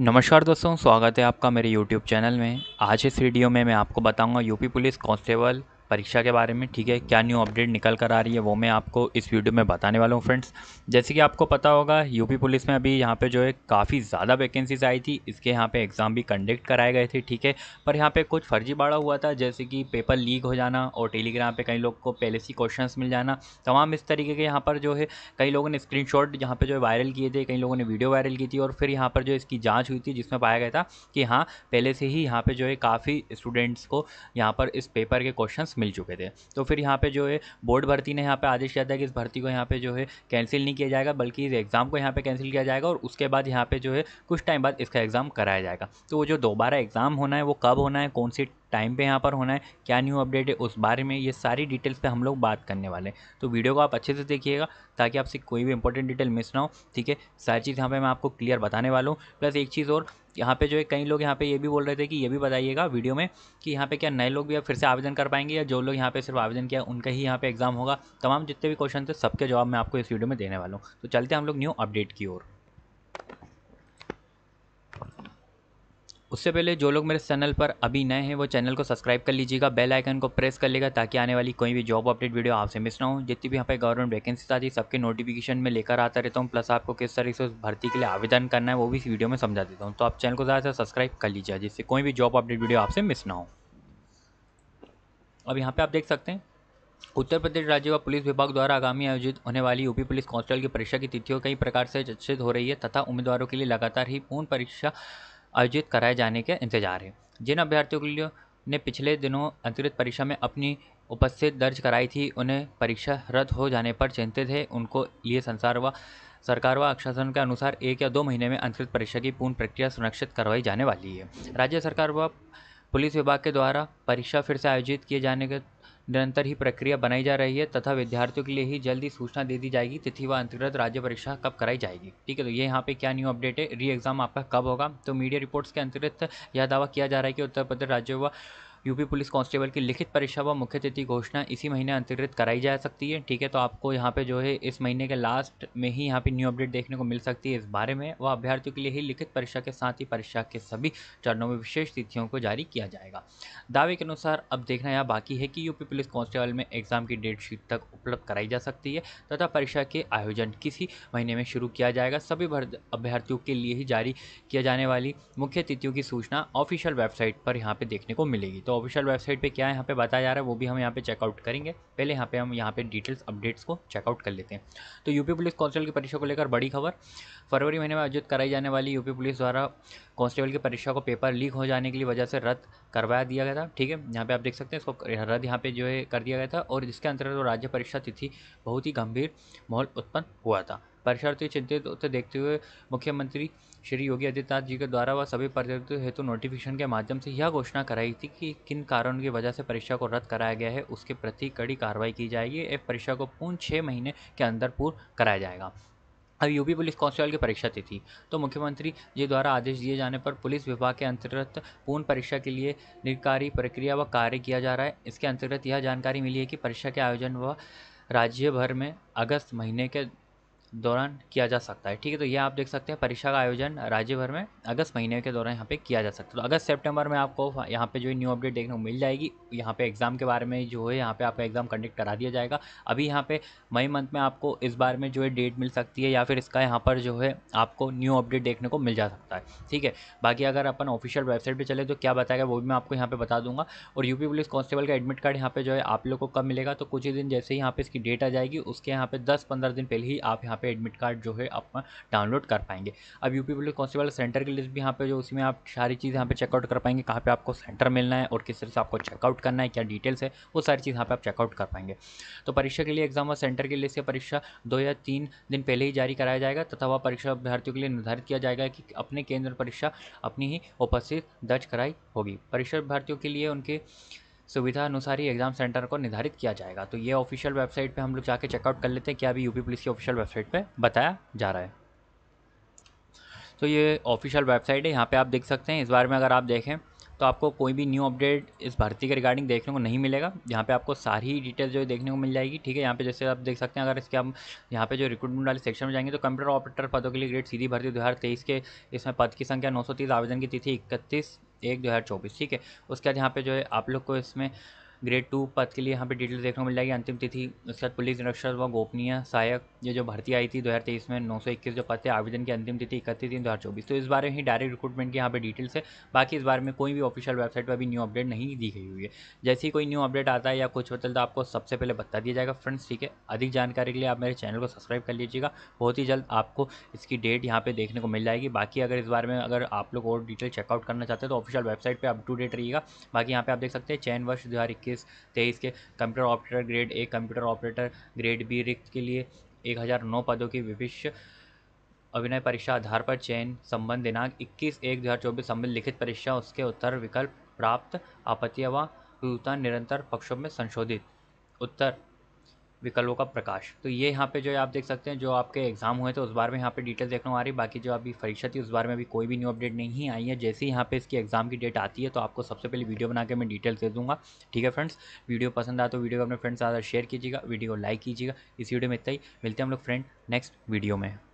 नमस्कार दोस्तों स्वागत है आपका मेरे YouTube चैनल में आज इस वीडियो में मैं आपको बताऊंगा यूपी पुलिस कांस्टेबल परीक्षा के बारे में ठीक है क्या न्यू अपडेट निकल कर आ रही है वो मैं आपको इस वीडियो में बताने वाला हूँ फ्रेंड्स जैसे कि आपको पता होगा यूपी पुलिस में अभी यहाँ पे जो है काफ़ी ज़्यादा वैकेंसीज आई थी इसके यहाँ पे एग्ज़ाम भी कंडक्ट कराए गए थे ठीक है पर यहाँ पे कुछ फर्जी बाड़ा हुआ था जैसे कि पेपर लीक हो जाना और टेलीग्राम पर कई लोग को पहले से क्वेश्चन मिल जाना तमाम इस तरीके के यहाँ पर जो है कई लोगों ने स्क्रीन शॉट यहाँ पर जो है वायरल किए थे कई लोगों ने वीडियो वायरल की थी और फिर यहाँ पर जो इसकी जाँच हुई थी जिसमें पाया गया था कि हाँ पहले से ही यहाँ पर जो है काफ़ी स्टूडेंट्स को यहाँ पर इस पेपर के क्वेश्चन मिल चुके थे तो फिर यहाँ पे जो है बोर्ड भर्ती ने यहाँ पे आदेश किया था कि इस भर्ती को यहाँ पे जो है कैंसिल नहीं किया जाएगा बल्कि इस एग्ज़ाम को यहाँ पे कैंसिल किया जाएगा और उसके बाद यहाँ पे जो है कुछ टाइम बाद इसका एग्ज़ाम कराया जाएगा तो वो जो दोबारा एग्ज़ाम होना है वो कब होना है कौन सी टाइम पे यहाँ पर होना है क्या न्यू अपडेट है उस बारे में ये सारी डिटेल्स पे हम लोग बात करने वाले हैं तो वीडियो को आप अच्छे से देखिएगा ताकि आपसे कोई भी इंपॉर्टेंट डिटेल मिस ना हो ठीक है सारी चीज़ यहाँ पर मैं आपको क्लियर बताने वाला हूँ प्लस एक चीज़ और यहाँ पे जो है कई लोग यहाँ पे ये भी बोल रहे थे कि ये भी बताइएगा वीडियो में कि यहाँ पे क्या नए लोग भी अब फिर से आवेदन कर पाएंगे या जो लोग यहाँ पे सिर्फ आवेदन किया उनका ही यहाँ पे एग्जाम होगा तमाम जितने भी क्वेश्चन थे सबके जवाब मैं आपको इस वीडियो में देने वाला हूँ तो चलते हम लोग न्यू अपडेट की ओर उससे पहले जो लोग मेरे चैनल पर अभी नए हैं वो चैनल को सब्सक्राइब कर लीजिएगा बेल आइकन को प्रेस कर लेगा ताकि आने वाली कोई भी जॉब अपडेट वीडियो आपसे मिस ना हो जितनी भी यहाँ पे गवर्नमेंट वैकेंसी आती है सबके नोटिफिकेशन में लेकर आता रहता हूँ प्लस आपको किस तरीके से भर्ती के लिए आवेदन करना है वो भी इस वीडियो में समझा देता हूँ तो आप चैनल को ज़्यादा से सब्सक्राइब कर लीजिएगा जिससे कोई भी जॉब अपडेट वीडियो आपसे मिस ना हो अब यहाँ पर आप देख सकते हैं उत्तर प्रदेश राज्य व पुलिस विभाग द्वारा आगामी आयोजित होने वाली यूपी पुलिस कांस्टेबल की परीक्षा की तिथियों कई प्रकार से चर्चित हो रही है तथा उम्मीदवारों के लिए लगातार ही पूर्ण परीक्षा आयोजित कराए जाने के इंतजार है जिन अभ्यर्थियों के लिए ने पिछले दिनों अंतरित परीक्षा में अपनी उपस्थित दर्ज कराई थी उन्हें परीक्षा रद्द हो जाने पर चिंतित है उनको ये संसार व सरकार व अक्षासन के अनुसार एक या दो महीने में अंतरित परीक्षा की पूर्ण प्रक्रिया सुनिश्चित करवाई जाने वाली है राज्य सरकार व पुलिस विभाग के द्वारा परीक्षा फिर से आयोजित किए जाने के निरंतर ही प्रक्रिया बनाई जा रही है तथा विद्यार्थियों के लिए ही जल्द ही सूचना दे दी जाएगी तिथि व अंतर्गत राज्य परीक्षा कब कराई जाएगी ठीक है तो ये यहाँ पे क्या न्यू अपडेट है री एग्ज़ाम आपका कब होगा तो मीडिया रिपोर्ट्स के अंतर्गत यह दावा किया जा रहा है कि उत्तर प्रदेश राज्य व यूपी पुलिस कांस्टेबल की लिखित परीक्षा व मुख्य तिथि घोषणा इसी महीने अंतर्गत कराई जा सकती है ठीक है तो आपको यहाँ पे जो है इस महीने के लास्ट में ही यहाँ पे न्यू अपडेट देखने को मिल सकती है इस बारे में वह अभ्यर्थियों के लिए ही लिखित परीक्षा के साथ ही परीक्षा के सभी चरणों में विशेष तिथियों को जारी किया जाएगा दावे के अनुसार अब देखना यह बाकी है कि यूपी पुलिस कांस्टेबल में एग्जाम की डेट शीट तक उपलब्ध कराई जा सकती है तथा परीक्षा के आयोजन किसी महीने में शुरू किया जाएगा सभी अभ्यर्थियों के लिए ही जारी किया जाने वाली मुख्य तिथियों की सूचना ऑफिशियल वेबसाइट पर यहाँ पर देखने को मिलेगी तो ऑफिशियल वेबसाइट पे क्या यहाँ पे बताया जा रहा है वो भी हम यहाँ पे चेकआउट करेंगे पहले यहाँ पे हम यहाँ पे डिटेल्स अपडेट्स को चेकआउट कर लेते हैं तो यूपी पुलिस कांस्टेबल की परीक्षा को लेकर बड़ी खबर फरवरी महीने में आयोजित कराई जाने वाली यूपी पुलिस द्वारा कांस्टेबल की परीक्षा को पेपर लीक हो जाने के लिए वजह से रद्द करवाया दिया गया था ठीक है यहाँ पे आप देख सकते हैं इसको रद्द यहाँ पे जो है कर दिया गया था और जिसके अंतर्गत राज्य परीक्षा तिथि बहुत ही गंभीर माहौल उत्पन्न हुआ था परीक्षार्थी चिंतित होते देखते हुए मुख्यमंत्री श्री योगी आदित्यनाथ जी के द्वारा व सभी परीक्षार्थियों हेतु नोटिफिकेशन के माध्यम से यह घोषणा कराई थी कि किन कारणों की वजह से परीक्षा को रद्द कराया गया है उसके प्रति कड़ी कार्रवाई की जाएगी एवं परीक्षा को पूर्ण छः महीने के अंदर पूर्ण कराया जाएगा अब यूपी पुलिस कांस्टेबल की परीक्षा तिथि तो मुख्यमंत्री जी द्वारा आदेश दिए जाने पर पुलिस विभाग के अंतर्गत पूर्ण परीक्षा के लिए निर्कारी प्रक्रिया व कार्य किया जा रहा है इसके अंतर्गत यह जानकारी मिली है कि परीक्षा के आयोजन व राज्य भर में अगस्त महीने के दौरान किया जा सकता है ठीक है तो ये आप देख सकते हैं परीक्षा का आयोजन राज्य भर में अगस्त महीने के दौरान यहाँ पे किया जा सकता है तो अगस्त सितंबर में आपको यहाँ पे जो है न्यू अपडेट देखने को मिल जाएगी यहाँ पे एग्ज़ाम के बारे में जो है यहाँ पे आपका एग्ज़ाम कंडक्ट करा दिया जाएगा अभी यहाँ पे मई मंथ में आपको इस बार में जो है डेट मिल सकती है या फिर इसका यहाँ पर जो है आपको न्यू अपडेट देखने को मिल जा सकता है ठीक है बाकी अगर अपन ऑफिशियल वेबसाइट पर चले तो क्या बताएगा वो भी मैं आपको यहाँ पर बता दूंगा और यूपी पुलिस कॉन्स्टेबल का एडमिट कार्ड यहाँ पर जो है आप लोग को कब मिलेगा तो कुछ ही दिन जैसे ही यहाँ पर इसकी डेट आ जाएगी उसके यहाँ पर दस पंद्रह दिन पहले ही आप यहाँ यहाँ पे एडमिट कार्ड जो है आप डाउनलोड कर पाएंगे अब यूपी पुलिस कॉन्स्टेबल सेंटर की लिस्ट भी यहाँ पे जो उसी में आप सारी चीज़ यहाँ पे चेकआउट कर पाएंगे कहाँ पे आपको सेंटर मिलना है और किस तरह से आपको चेकआउट करना है क्या डिटेल्स है वो सारी चीज़ यहाँ पे आप चेकआउट कर पाएंगे तो परीक्षा के लिए एग्जाम और सेंटर की लिस्ट या परीक्षा दो या तीन दिन पहले ही जारी कराया जाएगा तथा वह परीक्षा अभ्यर्थियों के लिए निर्धारित किया जाएगा कि अपने केंद्र परीक्षा अपनी ही उपस्थित दर्ज कराई होगी परीक्षा अभ्यर्थियों के लिए उनके सुविधा अनुसार ही एग्ज़ाम सेंटर को निर्धारित किया जाएगा तो ये ऑफिशियल वेबसाइट पे हम लोग जाके चेकआउट कर लेते हैं क्या अभी यूपी पुलिस की ऑफिशियल वेबसाइट पे बताया जा रहा है तो ये ऑफिशियल वेबसाइट है यहाँ पे आप देख सकते हैं इस बारे में अगर आप देखें तो आपको कोई भी न्यू अपडेट इस भर्ती के रिगार्डिंग देखने को नहीं मिलेगा यहाँ पे आपको सारी डिटेल जो है देखने को मिल जाएगी ठीक है यहाँ पे जैसे आप देख सकते हैं अगर इसके हम यहाँ पे जो रिक्रूटमेंट वाले सेक्शन में जाएंगे तो कंप्यूटर ऑपरेटर पदों के लिए ग्रेड सीधी भर्ती दो के इसमें पद की संख्या नौ आवेदन की तिथि इकतीस एक दो हज़ार चौबीस ठीक है उसके बाद यहाँ पे जो है आप लोग को इसमें ग्रेड टू पद के लिए यहाँ पे डिटेल देखने को मिल जाएगी अंतिम तिथि उसके बाद पुलिस निरीक्षक व गोपनीय सहायक ये जो भर्ती आई थी 2023 में 921 जो पद थे आवेदन की अंतिम तिथि इकतीस तीन दो हज़ार चौबीस तो इस बारे में ही डायरेक्ट रिक्रूटमेंट की यहाँ पे डिटेल्स है बाकी इस बारे में कोई भी ऑफिशियल वेबसाइट पर अभी न्यू अपडेट नहीं दी गई हुई है जैसे ही कोई न्यू अपडेट आता है या कुछ बदल तो आपको सबसे पहले बता दिया जाएगा फ्रेंड्स ठीक है अधिक जानकारी के लिए आप मेरे चैनल को सब्सक्राइब कर लीजिएगा बहुत ही जल्द आपको इसकी डेट यहाँ पर देखने को मिल जाएगी बाकी अगर इस बारे में अगर आप लोग और डिटेल चेकआउट करना चाहते हैं तो ऑफिशियल वेबसाइट पर अप टू डेट रहिएगा बाकी यहाँ पर आप देख सकते हैं चैन वर्ष दो इक्कीस तेईस के computer operator grade A computer operator grade B रिक्त के लिए एक हज़ार नौ पदों की विभिष्य अभिनय परीक्षा आधार पर चयन संबंध दिनांक इक्कीस एक दो हज़ार चौबीस संबंध लिखित परीक्षा उसके उत्तर विकल्प प्राप्त आपत्ति व निरंतर पक्षों में संशोधित उत्तर विकल्पों का प्रकाश तो ये यहाँ पे जो है आप देख सकते हैं जो आपके एग्ज़ाम हुए थे उस बार में यहाँ पे डिटेल देखने आ रही बाकी जो अभी परीक्षा थी उस बार में अभी कोई भी न्यू अपडेट नहीं आई है जैसे ही यहाँ पे इसकी एग्ज़ाम की डेट आती है तो आपको सबसे पहले वीडियो बना के मैं डिटेल्स दे दूँगा ठीक है फ्रेंड्स वीडियो पसंद आए तो वीडियो को अपने फ्रेंड्स ज़्यादा शेयर कीजिएगा वीडियो को लाइक कीजिएगा इस वीडियो में इतना ही मिलते हैं हम लोग फ्रेंड नेक्स्ट वीडियो में